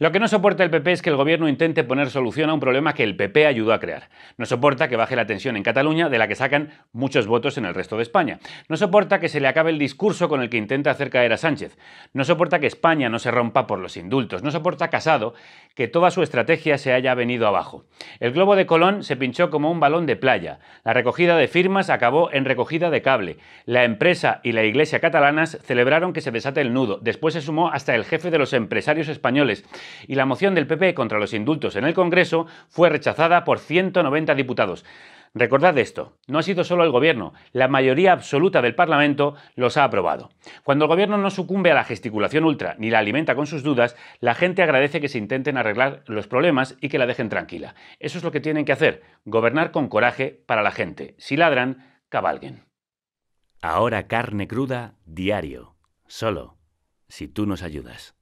Lo que no soporta el PP es que el gobierno intente poner solución a un problema que el PP ayudó a crear. No soporta que baje la tensión en Cataluña, de la que sacan muchos votos en el resto de España. No soporta que se le acabe el discurso con el que intenta hacer caer a Sánchez. No soporta que España no se rompa por los indultos. No soporta Casado que toda su estrategia se haya venido abajo. El globo de Colón se pinchó como un balón de playa. La recogida de firmas acabó en recogida de cable. La empresa y la iglesia catalanas celebraron que se desate el nudo. Después se sumó hasta el jefe de los empresarios españoles y la moción del PP contra los indultos en el Congreso fue rechazada por 190 diputados. Recordad esto, no ha sido solo el Gobierno, la mayoría absoluta del Parlamento los ha aprobado. Cuando el Gobierno no sucumbe a la gesticulación ultra ni la alimenta con sus dudas, la gente agradece que se intenten arreglar los problemas y que la dejen tranquila. Eso es lo que tienen que hacer, gobernar con coraje para la gente. Si ladran, cabalguen. Ahora carne cruda, diario, solo, si tú nos ayudas.